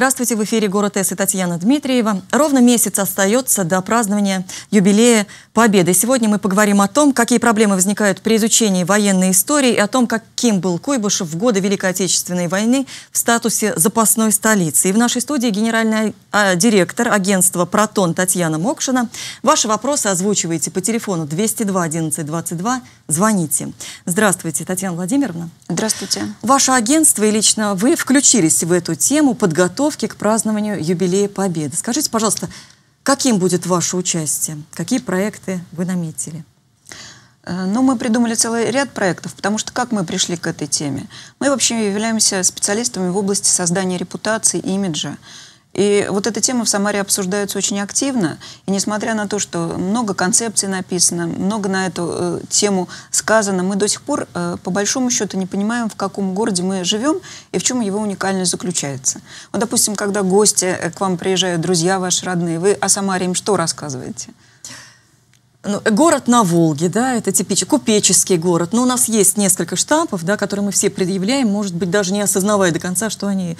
Здравствуйте, в эфире «Город С» и Татьяна Дмитриева. Ровно месяц остается до празднования юбилея Победы. Сегодня мы поговорим о том, какие проблемы возникают при изучении военной истории и о том, каким был Куйбышев в годы Великой Отечественной войны в статусе запасной столицы. И в нашей студии генеральный а, директор агентства «Протон» Татьяна Мокшина. Ваши вопросы озвучивайте по телефону 202 11 22. Звоните. Здравствуйте, Татьяна Владимировна. Здравствуйте. Ваше агентство и лично вы включились в эту тему, подготовили подготовке к празднованию юбилея Победы. Скажите, пожалуйста, каким будет ваше участие? Какие проекты вы наметили? Э, ну, мы придумали целый ряд проектов, потому что как мы пришли к этой теме? Мы вообще являемся специалистами в области создания репутации и имиджа. И вот эта тема в Самаре обсуждается очень активно. И несмотря на то, что много концепций написано, много на эту э, тему сказано, мы до сих пор, э, по большому счету, не понимаем, в каком городе мы живем и в чем его уникальность заключается. Вот, допустим, когда гости э, к вам приезжают, друзья ваши родные, вы о Самаре им что рассказываете? ну, э, город на Волге, да, это типичный купеческий город, но у нас есть несколько штампов, да, которые мы все предъявляем, может быть, даже не осознавая до конца, что они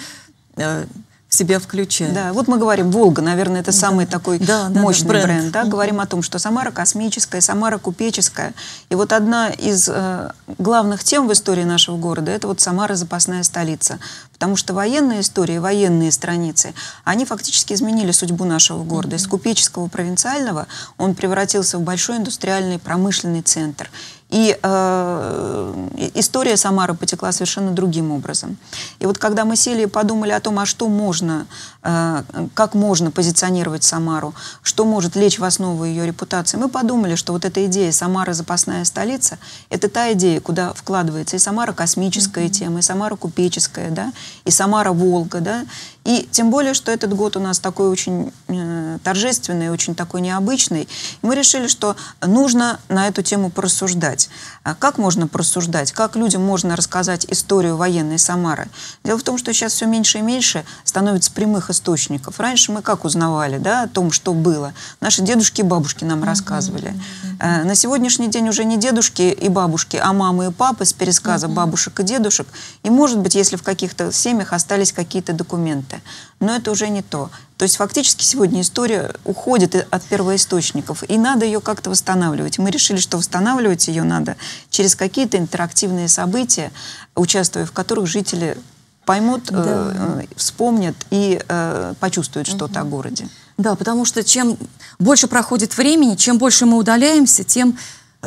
э, себя включает. Да, вот мы говорим, Волга, наверное, это да. самый такой да, да, мощный да, бренд. бренд да? Говорим о том, что Самара космическая, Самара купеческая. И вот одна из э, главных тем в истории нашего города, это вот Самара запасная столица. Потому что военная история, военные страницы, они фактически изменили судьбу нашего города. Из купеческого провинциального он превратился в большой индустриальный промышленный центр. И э, история Самары потекла совершенно другим образом. И вот когда мы сели и подумали о том, а что можно, э, как можно позиционировать Самару, что может лечь в основу ее репутации, мы подумали, что вот эта идея «Самара – запасная столица» — это та идея, куда вкладывается и Самара космическая mm-hmm. тема, и Самара купеческая, да, и Самара-Волга, да, и тем более, что этот год у нас такой очень э, торжественный, очень такой необычный. мы решили, что нужно на эту тему порассуждать. А как можно порассуждать? Как людям можно рассказать историю военной Самары? Дело в том, что сейчас все меньше и меньше становится прямых источников. Раньше мы как узнавали да, о том, что было? Наши дедушки и бабушки нам рассказывали. Э, на сегодняшний день уже не дедушки и бабушки, а мамы и папы с пересказа бабушек и дедушек. И, может быть, если в каких-то семьях остались какие-то документы это. Но это уже не то. То есть фактически сегодня история уходит от первоисточников, и надо ее как-то восстанавливать. Мы решили, что восстанавливать ее надо через какие-то интерактивные события, участвуя в которых жители поймут, э, да. э, вспомнят и э, почувствуют что-то угу. о городе. Да, потому что чем больше проходит времени, чем больше мы удаляемся, тем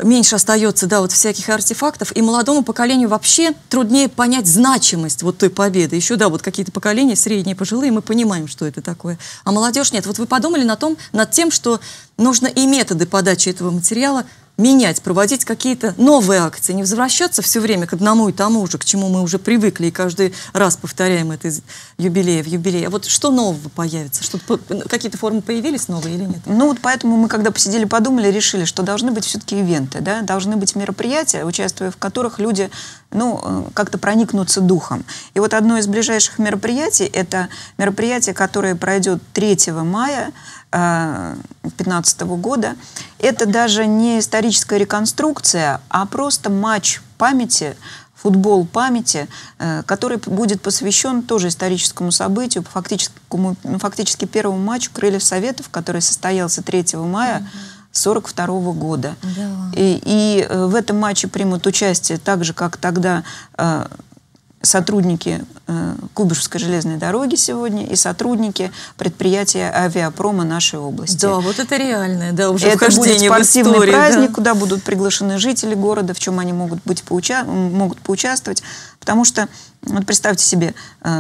меньше остается, да, вот всяких артефактов, и молодому поколению вообще труднее понять значимость вот той победы. Еще, да, вот какие-то поколения, средние, пожилые, мы понимаем, что это такое. А молодежь нет. Вот вы подумали на том, над тем, что нужно и методы подачи этого материала менять, проводить какие-то новые акции, не возвращаться все время к одному и тому же, к чему мы уже привыкли и каждый раз повторяем это из юбилея в юбилей. А вот что нового появится? Что какие-то формы появились новые или нет? Ну вот поэтому мы, когда посидели, подумали, решили, что должны быть все-таки ивенты, да? должны быть мероприятия, участвуя в которых люди ну, э, как-то проникнутся духом. И вот одно из ближайших мероприятий – это мероприятие, которое пройдет 3 мая 2015 года. Это даже не историческая реконструкция, а просто матч памяти, футбол памяти, э, который будет посвящен тоже историческому событию, фактическому, ну, фактически первому матчу «Крыльев Советов», который состоялся 3 мая. Mm -hmm. 1942 года. Да. И, и э, в этом матче примут участие так же, как тогда э, сотрудники э, Кубышевской железной дороги сегодня и сотрудники предприятия авиапрома нашей области. Да, вот это реальное, да, уже Это будет спортивный истории, праздник, да. куда будут приглашены жители города, в чем они могут, быть поуча могут поучаствовать. Потому что, вот представьте себе,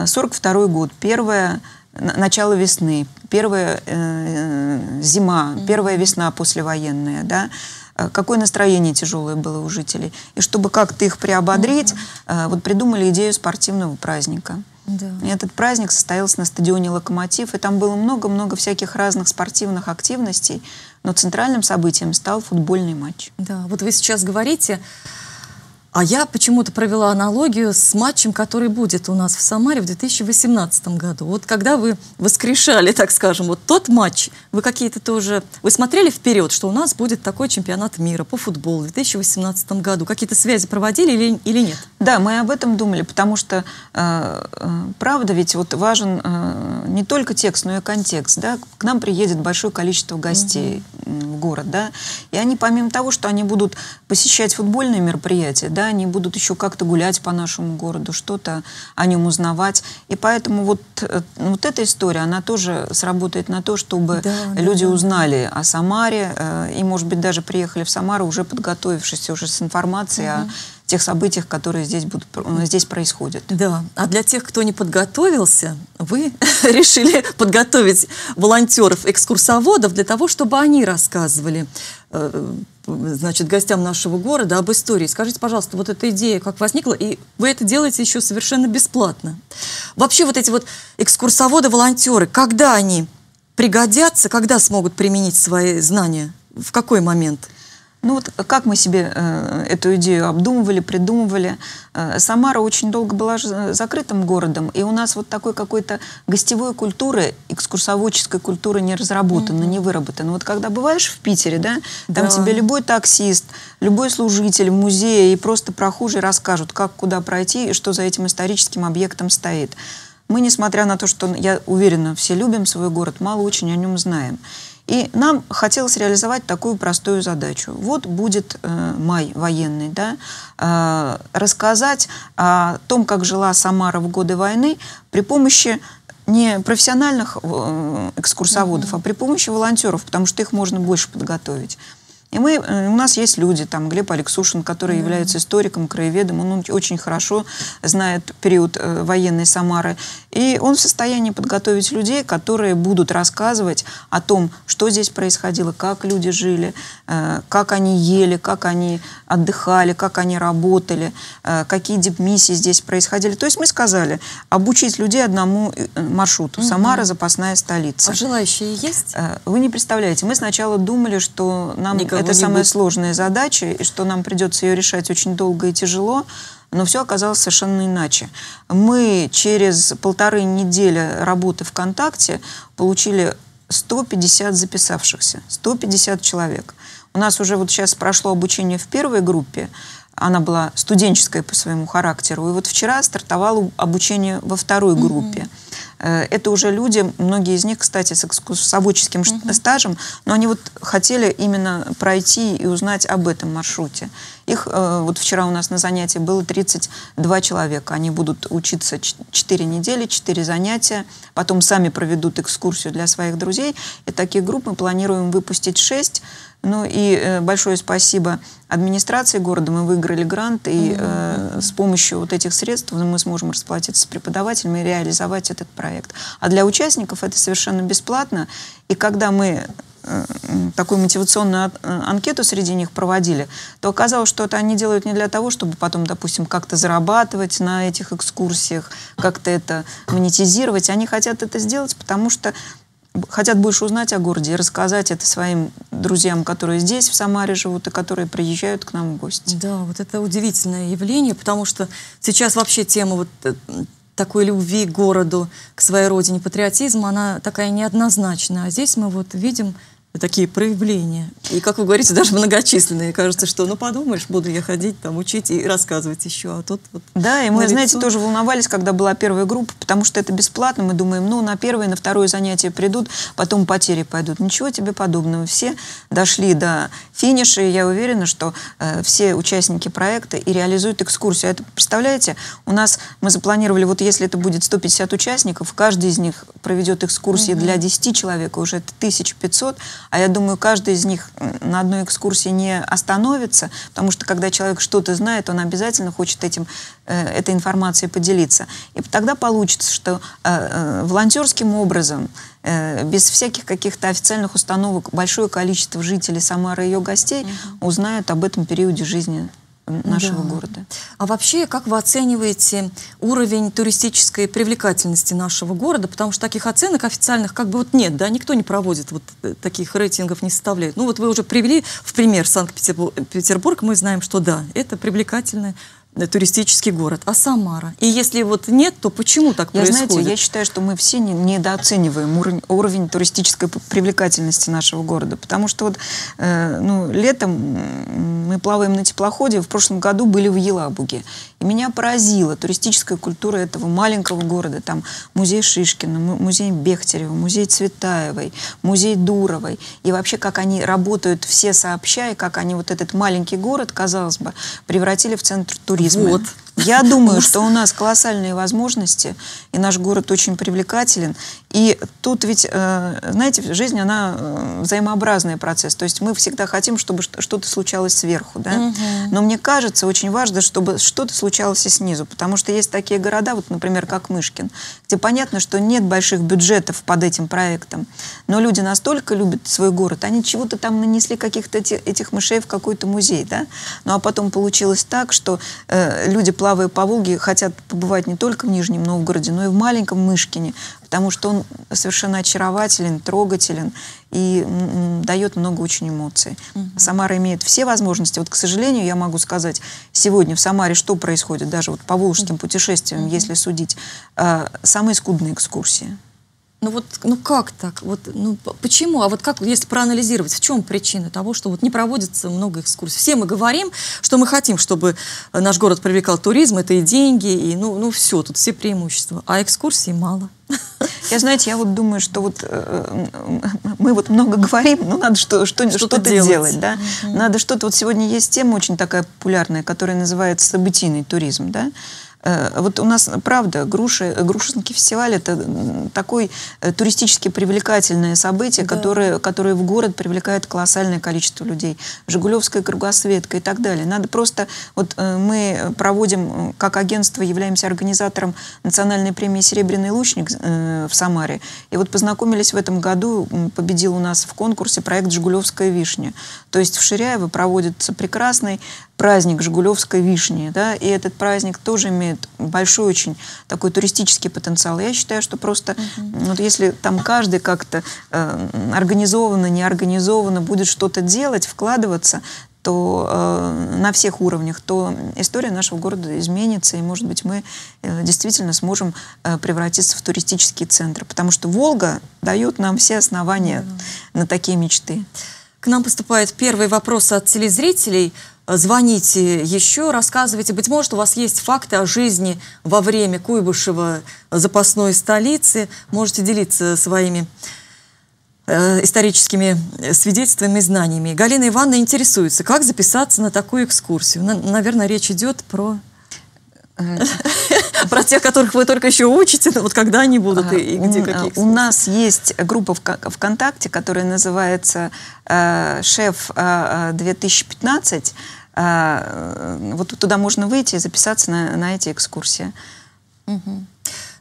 42 э, год, первое начало весны, первая э, э, зима, первая весна послевоенная, да, Э, какое настроение тяжелое было у жителей. И чтобы как-то их приободрить, угу. вот придумали идею спортивного праздника. Да. И этот праздник состоялся на стадионе «Локомотив», и там было много-много всяких разных спортивных активностей, но центральным событием стал футбольный матч. Да, вот вы сейчас говорите, а я почему-то провела аналогию с матчем, который будет у нас в Самаре в 2018 году. Вот когда вы воскрешали, так скажем, вот тот матч, вы какие-то тоже... Вы смотрели вперед, что у нас будет такой чемпионат мира по футболу в 2018 году? Какие-то связи проводили или, или нет? Да, мы об этом думали, потому что, э, э, правда, ведь вот важен э, не только текст, но и контекст. Да? К нам приедет большое количество гостей mm в город, да? и они, помимо того, что они будут посещать футбольные мероприятия, да, да, они будут еще как-то гулять по нашему городу, что-то о нем узнавать. И поэтому вот, э, вот эта история, она тоже сработает на то, чтобы да, люди да. узнали о Самаре, э, и, может быть, даже приехали в Самару уже подготовившись уже с информацией угу. о тех событиях, которые здесь, будут, э, здесь происходят. Да, а для тех, кто не подготовился, вы решили подготовить волонтеров-экскурсоводов для того, чтобы они рассказывали э, э, значит, гостям нашего города об истории. Скажите, пожалуйста, вот эта идея как возникла, и вы это делаете еще совершенно бесплатно. Вообще вот эти вот экскурсоводы-волонтеры, когда они пригодятся, когда смогут применить свои знания, в какой момент? Ну вот как мы себе э, эту идею обдумывали, придумывали. Э, Самара очень долго была э, закрытым городом, и у нас вот такой какой-то гостевой культуры, экскурсоводческой культуры не разработана, mm-hmm. не выработана. Вот когда бываешь в Питере, да, там да. тебе любой таксист, любой служитель музея и просто прохожие расскажут, как куда пройти и что за этим историческим объектом стоит. Мы, несмотря на то, что, я уверена, все любим свой город, мало очень о нем знаем. И нам хотелось реализовать такую простую задачу. Вот будет э, май военный, да, э, рассказать о том, как жила Самара в годы войны при помощи не профессиональных э, экскурсоводов, mm-hmm. а при помощи волонтеров, потому что их можно больше подготовить. И мы, э, у нас есть люди, там Глеб Алексушин, который mm-hmm. является историком, краеведом, он очень хорошо знает период э, военной Самары. И он в состоянии подготовить людей, которые будут рассказывать о том, что здесь происходило, как люди жили, э, как они ели, как они отдыхали, как они работали, э, какие депмиссии здесь происходили. То есть мы сказали, обучить людей одному э, маршруту. Mm-hmm. Самара – запасная столица. А желающие есть? Э, вы не представляете. Мы сначала думали, что нам Никого это самая сложная задача, и что нам придется ее решать очень долго и тяжело, но все оказалось совершенно иначе. Мы через полторы недели работы ВКонтакте получили 150 записавшихся, 150 человек. У нас уже вот сейчас прошло обучение в первой группе, она была студенческая по своему характеру, и вот вчера стартовало обучение во второй группе. Mm-hmm. Э, это уже люди, многие из них, кстати, с экскурсоводческим угу. Mm стажем, но они вот хотели именно пройти и узнать об этом маршруте. Их э, вот вчера у нас на занятии было 32 человека. Они будут учиться 4 недели, 4 занятия, потом сами проведут экскурсию для своих друзей. И таких групп мы планируем выпустить 6 ну и э, большое спасибо администрации города. Мы выиграли грант, и э, с помощью вот этих средств мы сможем расплатиться с преподавателями и реализовать этот проект. А для участников это совершенно бесплатно. И когда мы э, такую мотивационную э, анкету среди них проводили, то оказалось, что это они делают не для того, чтобы потом, допустим, как-то зарабатывать на этих экскурсиях, как-то это монетизировать. Они хотят это сделать, потому что хотят больше узнать о городе и рассказать это своим друзьям, которые здесь, в Самаре живут и которые приезжают к нам в гости. Да, вот это удивительное явление, потому что сейчас вообще тема вот э, такой любви к городу, к своей родине, патриотизма, она такая неоднозначная. А здесь мы вот видим такие проявления. И, как вы говорите, даже многочисленные. Кажется, что, ну, подумаешь, буду я ходить, там, учить и рассказывать еще. А тут вот Да, и мы, лицо. знаете, тоже волновались, когда была первая группа, потому что это бесплатно. Мы думаем, ну, на первое, на второе занятие придут, потом потери пойдут. Ничего тебе подобного. Все дошли до финиша, и я уверена, что э, все участники проекта и реализуют экскурсию. А это, представляете, у нас мы запланировали, вот если это будет 150 участников, каждый из них проведет экскурсии угу. для 10 человек, уже это 1500, а я думаю, каждый из них на одной экскурсии не остановится, потому что когда человек что-то знает, он обязательно хочет этим, э, этой информацией поделиться. И тогда получится, что э, э, волонтерским образом без всяких каких-то официальных установок большое количество жителей Самары и ее гостей узнают об этом периоде жизни нашего да. города. А вообще, как вы оцениваете уровень туристической привлекательности нашего города? Потому что таких оценок официальных как бы вот нет, да, никто не проводит, вот э, таких рейтингов не составляет. Ну вот вы уже привели в пример Санкт-Петербург, мы знаем, что да, это привлекательное Э, туристический город, а Самара. И если вот нет, то почему так я, происходит? Знаете, я считаю, что мы все не, недооцениваем уровень, уровень туристической привлекательности нашего города, потому что вот э, ну, летом мы плаваем на теплоходе, в прошлом году были в Елабуге, и меня поразила туристическая культура этого маленького города, там музей Шишкина, музей Бехтерева, музей Цветаевой, музей Дуровой, и вообще как они работают все сообща, и как они вот этот маленький город, казалось бы, превратили в центр туризма туризма. Вот. Я думаю, что у нас колоссальные возможности, и наш город очень привлекателен. И тут ведь, э, знаете, жизнь, она э, взаимообразный процесс. То есть мы всегда хотим, чтобы что-то случалось сверху, да? Угу. Но мне кажется, очень важно, чтобы что-то случалось и снизу. Потому что есть такие города, вот, например, как Мышкин, где понятно, что нет больших бюджетов под этим проектом. Но люди настолько любят свой город, они чего-то там нанесли, каких-то этих мышей в какой-то музей, да? Ну а потом получилось так, что э, люди, плавая по Волге, хотят побывать не только в Нижнем Новгороде, но и в маленьком Мышкине, потому что он совершенно очарователен, трогателен и дает много очень эмоций. Угу. Самара имеет все возможности. Вот, к сожалению, я могу сказать, сегодня в Самаре что происходит, даже вот по волжским путешествиям, угу. если судить, э, самые скудные экскурсии. Ну вот, ну как так? Вот, ну почему? А вот как, если проанализировать, в чем причина того, что вот не проводится много экскурсий? Все мы говорим, что мы хотим, чтобы э, наш город привлекал туризм, это и деньги, и ну, ну все, тут все преимущества. А экскурсий мало. Я, знаете, я вот думаю, что вот э, э, мы вот много говорим, но надо что, что, что-то, что-то делать. делать, да? Угу. Надо что-то... Вот сегодня есть тема очень такая популярная, которая называется событийный туризм, да? Э, вот у нас, правда, груши, грушинский фестиваль – это такое э, туристически привлекательное событие, да. которое, которое в город привлекает колоссальное количество людей. Жигулевская кругосветка и так далее. Надо просто… Вот э, мы проводим, как агентство являемся организатором национальной премии «Серебряный лучник» в Самаре. И вот познакомились в этом году, победил у нас в конкурсе проект «Жигулевская вишня». То есть в Ширяево проводится прекрасный праздник Жигулевской вишни, да, и этот праздник тоже имеет большой очень такой туристический потенциал. Я считаю, что просто mm-hmm. вот если там каждый как-то э, организованно, неорганизованно будет что-то делать, вкладываться, то э, на всех уровнях, то история нашего города изменится, и, может быть, мы э, действительно сможем э, превратиться в туристический центр, потому что Волга дает нам все основания mm-hmm. на такие мечты. К нам поступает первый вопрос от телезрителей. Звоните еще, рассказывайте. Быть может, у вас есть факты о жизни во время Куйбышева запасной столицы. Можете делиться своими э, историческими свидетельствами и знаниями. Галина Ивановна интересуется, как записаться на такую экскурсию. наверное, речь идет про а, про тех, которых вы только еще учите, но ну, вот когда они будут и где какие? А, у нас есть группа ВКонтакте, которая называется э, «Шеф 2015». А э, вот туда можно выйти и записаться на, эти экскурсии. Ну,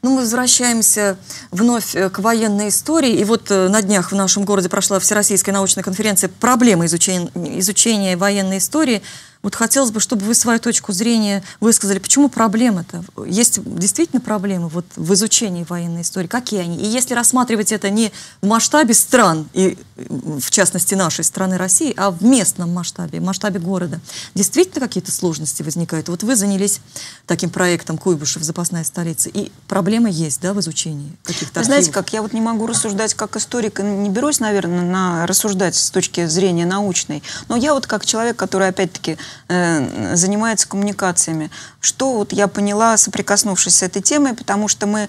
мы возвращаемся вновь э, к военной истории. И вот на днях в нашем городе прошла Всероссийская научная конференция «Проблемы изучения военной истории». Вот хотелось бы, чтобы вы свою точку зрения высказали. Почему проблема то Есть действительно проблемы вот в изучении военной истории? Какие они? И если рассматривать это не в масштабе стран, и э, в частности нашей страны России, а в местном масштабе, в масштабе города, действительно какие-то сложности возникают? Вот вы занялись таким проектом Куйбышев «Запасная столица», и проблема есть, да, в изучении каких-то Вы знаете, как я вот не могу рассуждать как историк, не берусь, наверное, на рассуждать с точки зрения научной, но я вот как человек, который, опять-таки, э, занимается коммуникациями. Что вот я поняла, соприкоснувшись с этой темой, потому что мы э,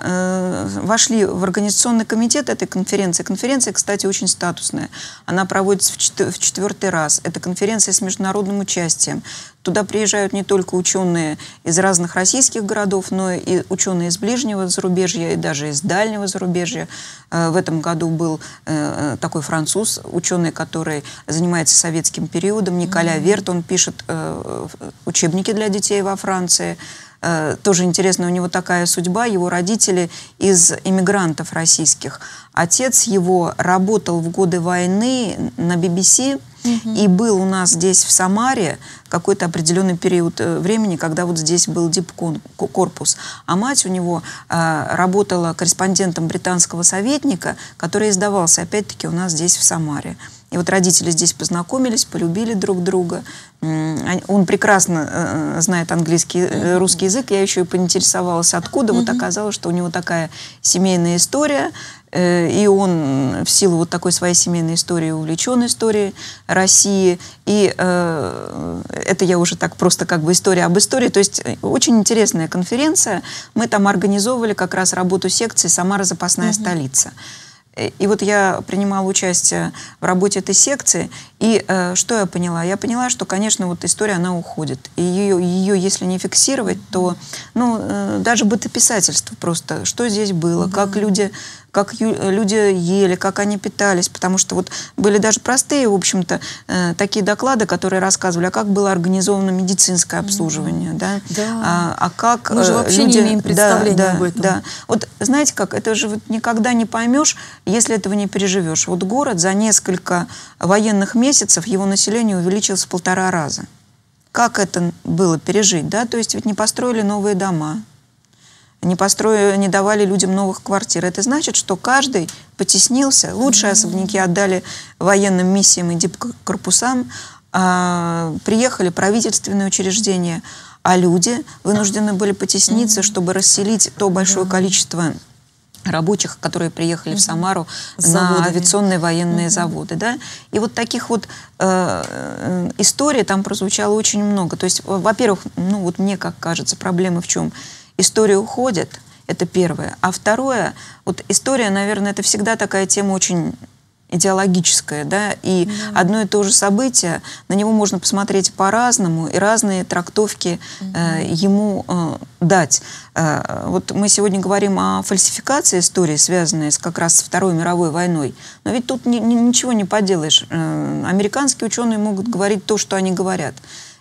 э, вошли в организационный комитет этой конференции. Конференция, кстати, очень статусная. Она проводится в, чет в четвертый раз. Это конференция с международным участием. Туда приезжают не только ученые из разных российских городов, но и ученые из ближнего зарубежья и даже из дальнего зарубежья. Э, в этом году был э, э, такой француз, ученый, который занимается советским периодом, Николя Верт, он пишет учебники для детей во Франции. Э, тоже интересно, у него такая судьба, его родители из иммигрантов российских. Отец его работал в годы войны на BBC, Угу. И был у нас здесь, в Самаре, какой-то определенный период э, времени, когда вот здесь был дипкорпус. А мать у него э, работала корреспондентом британского советника, который издавался, опять-таки, у нас здесь, в Самаре. И вот родители здесь познакомились, полюбили друг друга. Он прекрасно э, э, знает английский, э, русский язык. Я еще и поинтересовалась, откуда. Вот оказалось, что у него такая семейная история. И он в силу вот такой своей семейной истории увлечен историей России. И э, это я уже так просто как бы история об истории. То есть очень интересная конференция. Мы там организовывали как раз работу секции «Самара. Запасная угу. столица». Э, и вот я принимала участие в работе этой секции, и э, что я поняла? Я поняла, что, конечно, вот история, она уходит. И ее, ее если не фиксировать, то, ну, э, даже бытописательство просто, что здесь было, mm как люди как люди ели, как они питались, потому что вот были даже простые, в общем-то, э, такие доклады, которые рассказывали, а как было организовано медицинское обслуживание, да, да. А, а как Мы же э, вообще люди... не имеем представления да, да, об этом. Да. Вот знаете как, это же вот никогда не поймешь, если этого не переживешь. Вот город за несколько военных месяцев его население увеличилось в полтора раза. Как это было пережить, да? То есть ведь не построили новые дома, не, построили, не давали людям новых квартир. Это значит, что каждый потеснился. Лучшие mm-hmm. особняки отдали военным миссиям и дипкорпусам. А, приехали правительственные учреждения, а люди вынуждены были потесниться, mm-hmm. чтобы расселить то большое mm-hmm. количество рабочих, которые приехали mm-hmm. в Самару Заводами. на авиационные военные mm-hmm. заводы. Да? И вот таких вот э, э, историй там прозвучало очень много. То есть, во-первых, ну вот мне как кажется, проблема в чем – история уходит, это первое. А второе, вот история, наверное, это всегда такая тема очень идеологическая, да, и mm-hmm. одно и то же событие, на него можно посмотреть по-разному и разные трактовки mm-hmm. э, ему э, дать. Э, вот мы сегодня говорим о фальсификации истории, связанной с, как раз с Второй мировой войной, но ведь тут ни, ни, ничего не поделаешь. Э, американские ученые могут говорить то, что они говорят.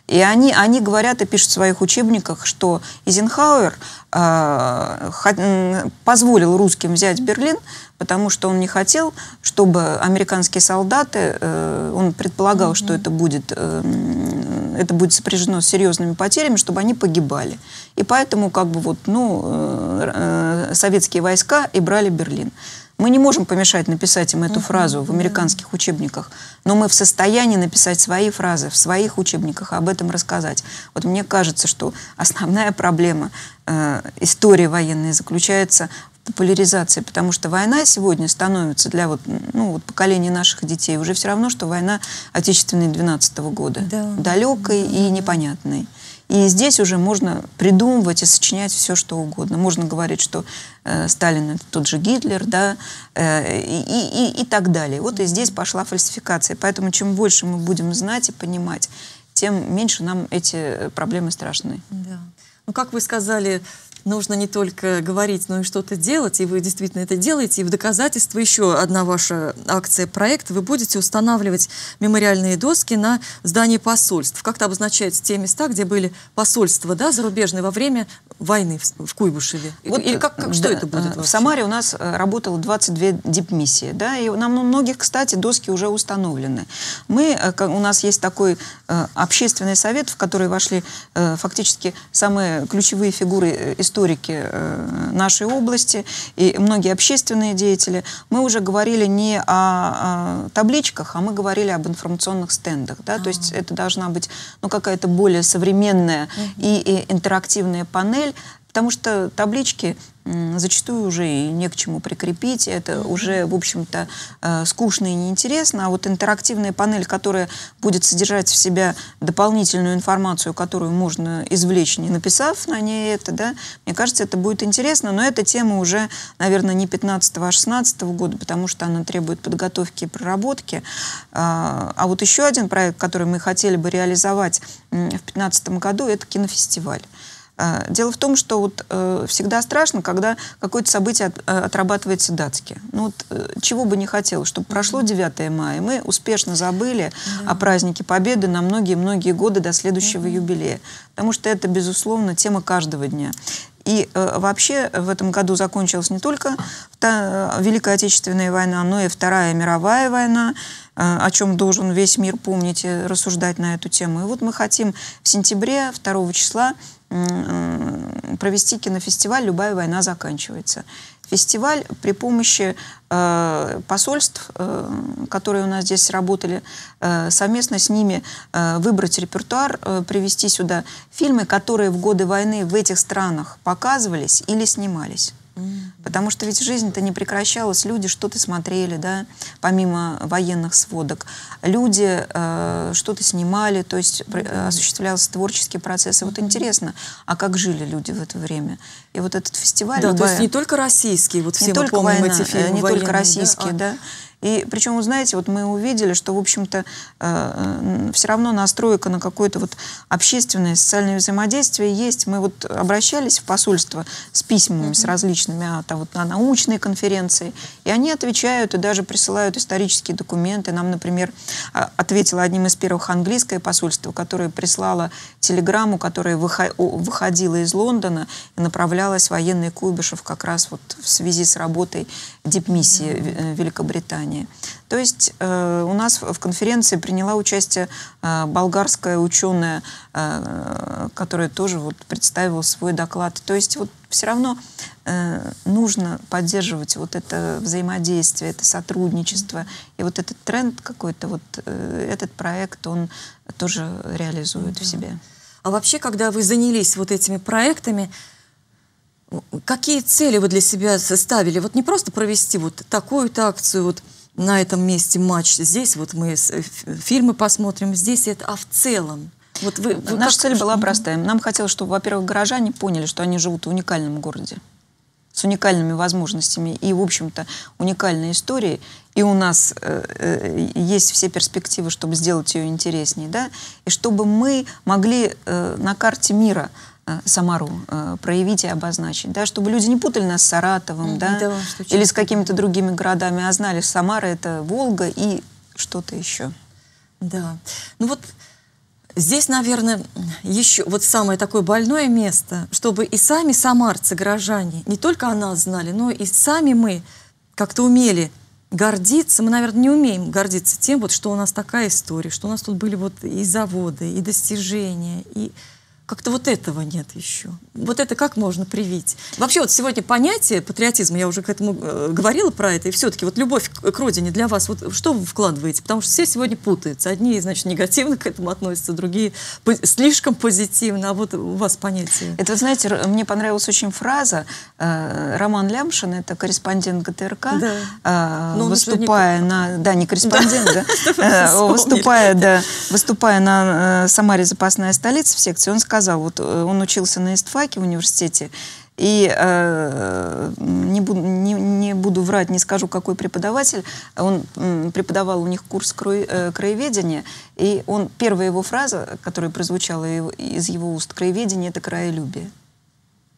И они, они говорят и пишут в своих учебниках, что Изенхауэр э, позволил русским взять Берлин, потому что он не хотел, чтобы американские солдаты, э, он предполагал, mm-hmm. что это будет, э, это будет сопряжено с серьезными потерями, чтобы они погибали. И поэтому как бы вот, ну, э, э советские войска и брали Берлин. Мы не можем помешать написать им эту фразу в американских учебниках, но мы в состоянии написать свои фразы в своих учебниках, об этом рассказать. Вот мне кажется, что основная проблема э, истории военной заключается в популяризации, потому что война сегодня становится для вот, ну, вот поколения наших детей уже все равно, что война Отечественной 12 -го года. Да. Далекой да. и непонятной. И здесь уже можно придумывать и сочинять все, что угодно. Можно говорить, что э, Сталин это тот же Гитлер, да, э, и, и, и так далее. Вот и здесь пошла фальсификация. Поэтому чем больше мы будем знать и понимать, тем меньше нам эти э, проблемы страшны. Да. Ну, как вы сказали, нужно не только говорить, но и что-то делать, и вы действительно это делаете. И в доказательство еще одна ваша акция, проект, вы будете устанавливать мемориальные доски на здании посольств. Как-то обозначаете те места, где были посольства да, зарубежные во время войны в, в Куйбышеве. Вот, Или как, как, да, что это будет? Э, вообще? В Самаре у нас э, работало 22 дипмиссии, да, и нам у ну, многих, кстати, доски уже установлены. Мы, э, у нас есть такой общественный совет, в который вошли фактически самые ключевые фигуры истории историки э, нашей области и многие общественные деятели, мы уже говорили не о табличках, а мы говорили об информационных стендах. Да? А -а -а. То есть а. это должна быть ну, какая-то более современная и, и интерактивная панель, потому что таблички зачастую уже и не к чему прикрепить, это уже, в общем-то, э, скучно и неинтересно, а вот интерактивная панель, которая будет содержать в себя дополнительную информацию, которую можно извлечь, не написав на ней это, да, мне кажется, это будет интересно, но эта тема уже, наверное, не 15 а 16 года, потому что она требует подготовки и проработки. А, а вот еще один проект, который мы хотели бы реализовать в 2015 году, это кинофестиваль. А, дело в том, что вот э, всегда страшно, когда какое-то событие от, э, отрабатывается датски. Ну вот э, чего бы не хотел, чтобы прошло 9 мая, мы успешно забыли да. о празднике Победы на многие-многие годы до следующего да. юбилея. Потому что это, безусловно, тема каждого дня. И э, вообще в этом году закончилась не только та, Великая Отечественная война, но и Вторая мировая война, э, о чем должен весь мир помнить и рассуждать на эту тему. И вот мы хотим в сентябре, 2 числа, провести кинофестиваль «Любая война заканчивается». Фестиваль при помощи э, посольств, э, которые у нас здесь работали, э, совместно с ними э, выбрать репертуар, э, привести сюда фильмы, которые в годы войны в этих странах показывались или снимались. Потому что ведь жизнь-то не прекращалась, люди что-то смотрели, да, помимо военных сводок. Люди э, что-то снимали, то есть mm-hmm. осуществлялся творческий процесс. И вот интересно, а как жили люди в это время? И вот этот фестиваль... Да, любая... то есть не только российские, вот все не мы только помним война, эти фильмы э, Не военные, только российские, а да. да и причем, вы знаете, вот мы увидели, что, в общем-то, э, э все равно настройка на какое-то вот общественное социальное взаимодействие есть. Мы вот обращались в посольство с письмами, mm-hmm. с различными, а, там, вот, на научные конференции, и они отвечают и даже присылают исторические документы. Нам, например, а, ответило одним из первых английское посольство, которое прислало телеграмму, которая выходила из Лондона и направлялась в военный Куйбышев как раз вот в связи с работой дипмиссии mm-hmm. Э, Великобритании образования. То есть э, у нас в конференции приняла участие э, болгарская ученая, э, которая тоже вот представила свой доклад. То есть вот все равно э, нужно поддерживать вот это взаимодействие, это сотрудничество. И вот этот тренд какой-то, вот э, этот проект, он тоже реализует да. в себе. А вообще, когда вы занялись вот этими проектами, какие цели вы для себя составили? Вот не просто провести вот такую-то акцию, вот на этом месте матч, здесь вот мы э, фильмы посмотрим, здесь это, а в целом. Вот вы, вы Наша цель была м-м. простая. Нам хотелось, чтобы, во-первых, горожане поняли, что они живут в уникальном городе с уникальными возможностями и, в общем-то, уникальной историей. И у нас э, э, есть все перспективы, чтобы сделать ее интереснее. Да? И чтобы мы могли э, на карте мира Э, Самару э, проявить и обозначить, да, чтобы люди не путали нас с Саратовым, да, да или с какими-то другими городами, а знали, что Самара это Волга и что-то еще. Да. Ну вот здесь, наверное, еще вот самое такое больное место, чтобы и сами самарцы, горожане, не только о нас знали, но и сами мы как-то умели гордиться, мы, наверное, не умеем гордиться тем, вот, что у нас такая история, что у нас тут были вот и заводы, и достижения, и как-то вот этого нет еще. Вот это как можно привить? Вообще вот сегодня понятие патриотизма, я уже к этому э, говорила про это, и все-таки вот любовь к родине для вас, вот что вы вкладываете? Потому что все сегодня путаются. Одни, значит, негативно к этому относятся, другие слишком позитивно, а вот у вас понятие. Это, знаете, мне понравилась очень фраза. Э, Роман Лямшин, это корреспондент ГТРК, да. Э, выступая на... Да, не корреспондент, да. Выступая, да, выступая на Самаре запасная столица в секции, он сказал, сказал, вот он учился на Истфаке в университете, и э, не, буду, не, не буду врать, не скажу, какой преподаватель. Он м, преподавал у них курс край, э, краеведения, и он первая его фраза, которая прозвучала из его уст, краеведение — это краелюбие.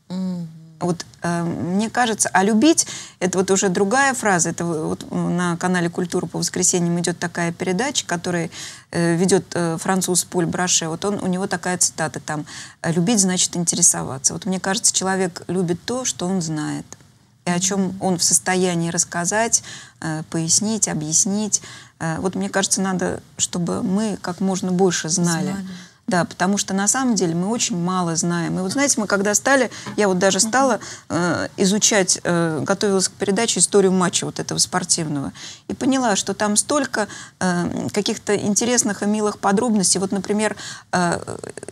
Mm. Вот э, мне кажется, а любить это вот уже другая фраза. Это вот на канале Культура по воскресеньям идет такая передача, которая э, ведет э, француз Поль Браше. Вот он у него такая цитата там: «А "Любить значит интересоваться". Вот мне кажется, человек любит то, что он знает и о чем он в состоянии рассказать, э, пояснить, объяснить. Э, вот мне кажется, надо, чтобы мы как можно больше знали. знали да, потому что на самом деле мы очень мало знаем. И вот знаете, мы когда стали, я вот даже стала э, изучать, э, готовилась к передаче историю матча вот этого спортивного, и поняла, что там столько э, каких-то интересных и милых подробностей. Вот, например, э,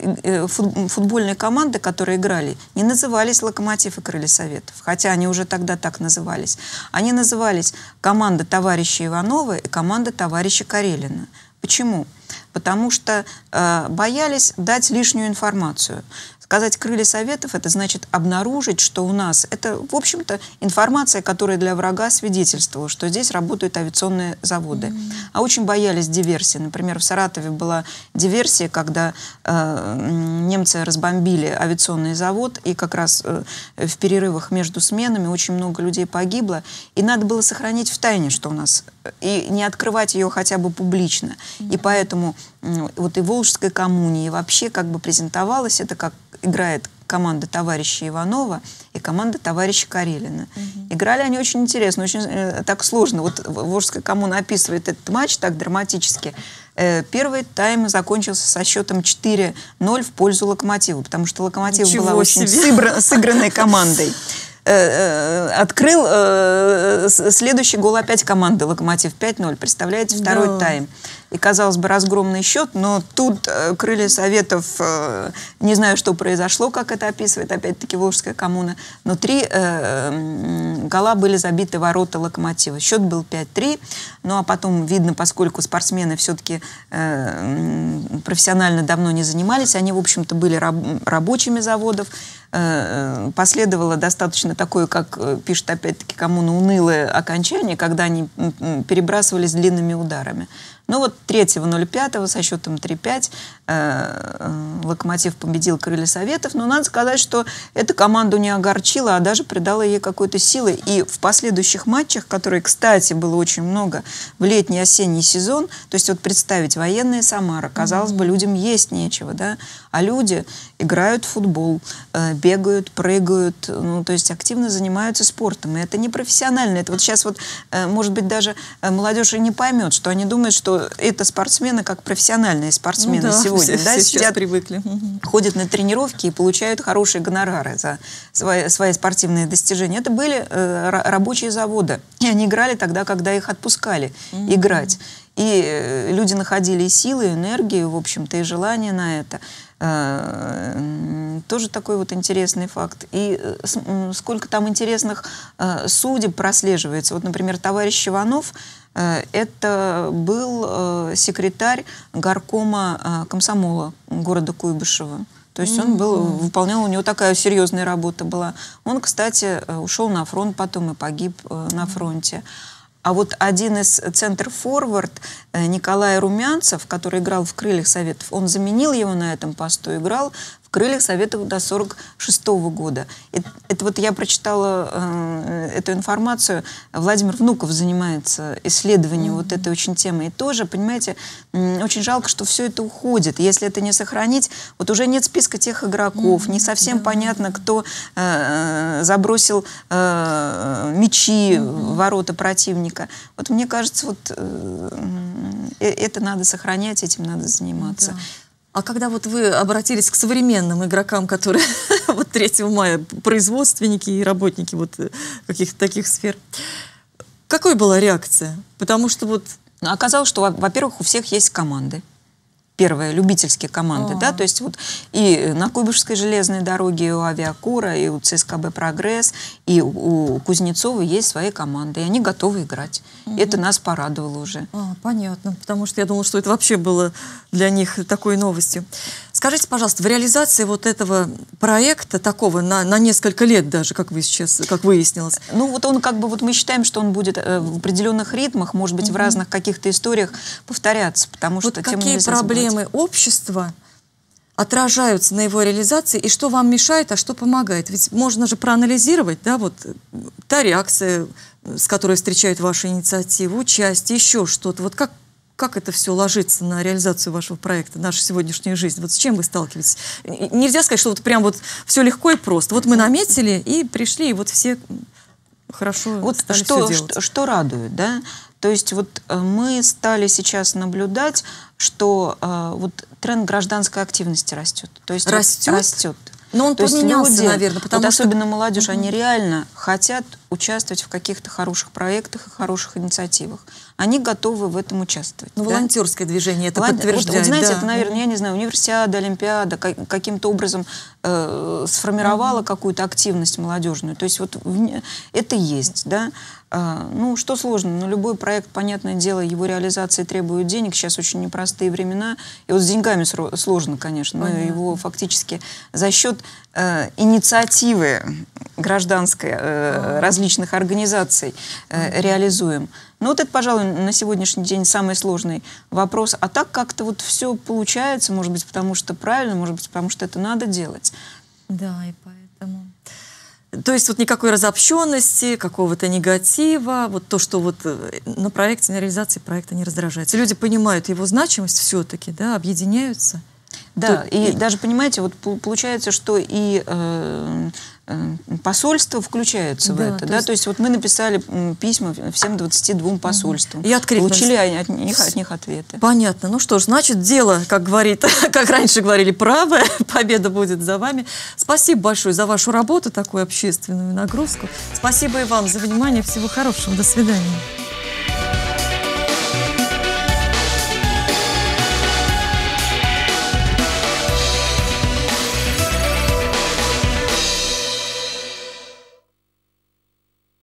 э, футбольные команды, которые играли, не назывались «Локомотив» и «Крылья Советов», хотя они уже тогда так назывались. Они назывались «Команда товарища Иванова» и «Команда товарища Карелина». Почему? потому что э, боялись дать лишнюю информацию. Сказать крылья советов – это значит обнаружить, что у нас это, в общем-то, информация, которая для врага свидетельствовала, что здесь работают авиационные заводы. Mm -hmm. А очень боялись диверсии. Например, в Саратове была диверсия, когда э, немцы разбомбили авиационный завод, и как раз э, в перерывах между сменами очень много людей погибло. И надо было сохранить в тайне, что у нас, э, и не открывать ее хотя бы публично. Mm -hmm. И поэтому вот и Волжской коммуне, вообще как бы презентовалось это как играет команда товарища Иванова и команда товарища Карелина. Угу. Играли они очень интересно, очень э, так сложно. Вот Волжская коммуна описывает этот матч так драматически. Э, первый тайм закончился со счетом 4-0 в пользу Локомотива, потому что Локомотив Ничего была себе. очень сыгранной командой. Э, э, открыл э, следующий гол опять команды «Локомотив» 5-0. Представляете, второй да. тайм. И, казалось бы, разгромный счет, но тут э, крылья Советов, э, не знаю, что произошло, как это описывает, опять-таки, Волжская коммуна, но три гола были забиты ворота «Локомотива». Счет был 5-3, ну а потом, видно, поскольку спортсмены все-таки профессионально давно не занимались, они, в общем-то, были раб рабочими заводов, Э, э, последовало достаточно такое, как э, пишет опять-таки коммуна, унылое окончание, когда они перебрасывались длинными ударами. Но ну вот 3.05 со счетом 3-5 Э, э, локомотив победил крылья Советов, но надо сказать, что эта команда не огорчила, а даже придала ей какой-то силы. И в последующих матчах, которые, кстати, было очень много в летний осенний сезон, то есть вот представить военные Самара, казалось бы, людям есть нечего, да, а люди играют в футбол, э, бегают, прыгают, ну, то есть активно занимаются спортом. И это не профессионально. Это вот сейчас вот, может быть, даже молодежь и не поймет, что они думают, что это спортсмены как профессиональные спортсмены ну, да. сегодня сегодня. Все, да, все сидят, привыкли. Ходят на тренировки и получают хорошие гонорары за свои, свои спортивные достижения. Это были э, рабочие завода. И они играли тогда, когда их отпускали mm-hmm. играть. И э, люди находили и силы, и энергию, в общем-то, и желание на это. Э, тоже такой вот интересный факт. И э, сколько там интересных судеб прослеживается. Вот, например, товарищ Иванов Э, это был э, секретарь горкома э, комсомола города Куйбышева. То есть он был, выполнял, у него такая серьезная работа была. Он, кстати, ушел на фронт потом и погиб на фронте. А вот один из центр-форвард Николай Румянцев, который играл в «Крыльях Советов», он заменил его на этом посту, играл крыльях советов до 1946 года. Это, это вот я прочитала э, эту информацию. Владимир Внуков занимается исследованием mm-hmm. вот этой очень темы. И тоже, понимаете, очень жалко, что все это уходит. Если это не сохранить, вот уже нет списка тех игроков, mm-hmm. не совсем mm-hmm. понятно, кто э, э, забросил э, мячи mm-hmm. в ворота противника. Вот мне кажется, вот э, э это надо сохранять, этим надо заниматься. Mm-hmm. А когда вот вы обратились к современным игрокам, которые вот 3 мая производственники и работники вот э, каких-то таких сфер, какой была реакция? Потому что вот... Ну, оказалось, что, во-первых, у всех есть команды первые любительские команды, О. да, то есть вот и на Куйбышевской железной дороге, и у Авиакура, и у ЦСКБ Прогресс, и у, у Кузнецова есть свои команды, и они готовы играть. Угу. Это нас порадовало уже. А, понятно, потому что я думала, что это вообще было для них такой новостью. Скажите, пожалуйста, в реализации вот этого проекта такого на, на несколько лет даже, как вы сейчас, как выяснилось? Ну вот он как бы, вот мы считаем, что он будет э, в определенных ритмах, может быть, угу. в разных каких-то историях повторяться, потому вот что... Какие проблемы проблемы общества отражаются на его реализации, и что вам мешает, а что помогает. Ведь можно же проанализировать, да, вот та реакция, э, с которой встречают вашу инициативу, часть еще что-то. Вот как, как это все ложится на реализацию вашего проекта, нашу сегодняшнюю жизнь? Вот с чем вы сталкиваетесь? Нельзя сказать, что вот прям вот все легко и просто. Вот мы ну, наметили и пришли, и вот все хорошо вот стали что, все делать. Что, что радует, да? То есть вот э, мы стали сейчас наблюдать, что э, вот тренд гражданской активности растет. То есть растет. Вот, растет. Но ну, он То поменялся, люди, наверное, потому вот что... особенно молодежь, они реально хотят участвовать в каких-то хороших проектах и хороших инициативах. Они готовы в этом участвовать. Ну, да? волонтерское движение это Волон... подтверждает. Вот, вот знаете, да. это, наверное, я не знаю, универсиада, олимпиада как- каким-то образом э, сформировала mm какую-то активность молодежную. То есть вот в... это есть, да. А, ну, что сложно? но ну, любой проект, понятное дело, его реализации требует денег. Сейчас очень непростые времена. И вот с деньгами сложно, конечно. но его фактически за счет э, инициативы гражданской э, различных организаций э, реализуем. Но ну, вот это, пожалуй, на сегодняшний день самый сложный вопрос. А так как-то вот все получается, может быть, потому что правильно, может быть, потому что это надо делать. Да, и поэтому. То есть вот никакой разобщенности, какого-то негатива, вот то, что вот э, на проекте, на реализации проекта не раздражается. Люди понимают его значимость все-таки, да, объединяются. Да, Тут... и даже, понимаете, вот получается, что и э, э посольства включаются да, в это. То, да? Есть... то есть вот мы написали письма всем 22 посольствам. И открытно. Получили от них, от них ответы. Понятно. Ну что ж, значит, дело, как говорит, как раньше говорили, правое. Победа будет за вами. Спасибо большое за вашу работу, такую общественную нагрузку. Спасибо и вам за внимание. Всего хорошего. До свидания.